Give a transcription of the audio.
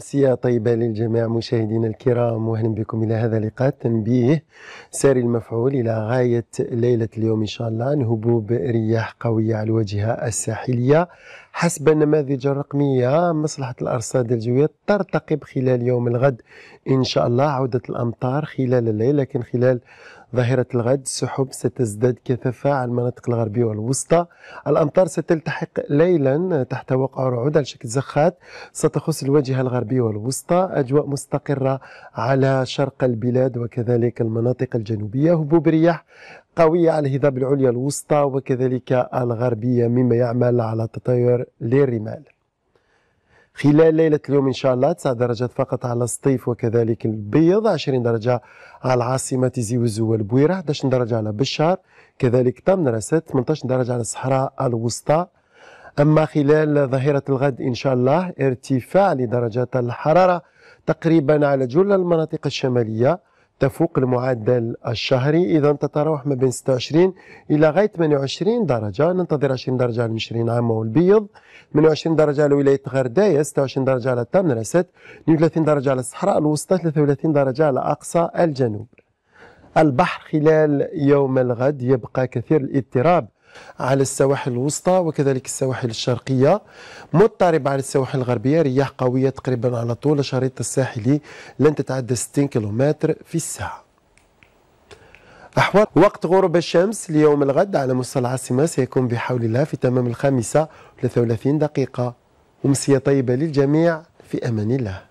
مسية طيبة للجميع مشاهدينا الكرام واهلا بكم إلى هذا اللقاء تنبيه ساري المفعول إلى غاية ليلة اليوم إن شاء الله عن هبوب رياح قوية على الواجهة الساحلية حسب النماذج الرقمية مصلحة الأرصاد الجوية ترتقب خلال يوم الغد إن شاء الله عودة الأمطار خلال الليل لكن خلال ظاهرة الغد سحب ستزداد كثافة على المناطق الغربية والوسطى الأمطار ستلتحق ليلا تحت وقع رعود على شكل زخات ستخص الواجهة الغربية والوسطى أجواء مستقرة على شرق البلاد وكذلك المناطق الجنوبية هبوب رياح قوية على الهضاب العليا الوسطى وكذلك الغربية مما يعمل على تطير للرمال خلال ليلة اليوم إن شاء الله 9 درجات فقط على الصيف وكذلك البيض 20 درجة على العاصمة تيزي وزو والبويرة 11 درجة على بشار كذلك طمنرست 18 درجة على الصحراء الوسطى أما خلال ظهيرة الغد إن شاء الله ارتفاع لدرجات الحرارة تقريبا على جل المناطق الشمالية تفوق المعدل الشهري إذا تتراوح ما بين 26 إلى غاية 28 درجة ننتظر 20 درجة على مشرين عامة والبيض 28 درجة على ولاية غرداية 26 درجة على تمنرست 32 درجة على الصحراء الوسطى 33 درجة على أقصى الجنوب البحر خلال يوم الغد يبقى كثير الاضطراب على السواحل الوسطى وكذلك السواحل الشرقية مضطرب على السواحل الغربية رياح قوية تقريبا على طول الشريط الساحلي لن تتعدى 60 كيلومتر في الساعة أحوال وقت غروب الشمس ليوم الغد على مستوى العاصمة سيكون بحول الله في تمام الخامسة 33 دقيقة أمسية طيبة للجميع في أمان الله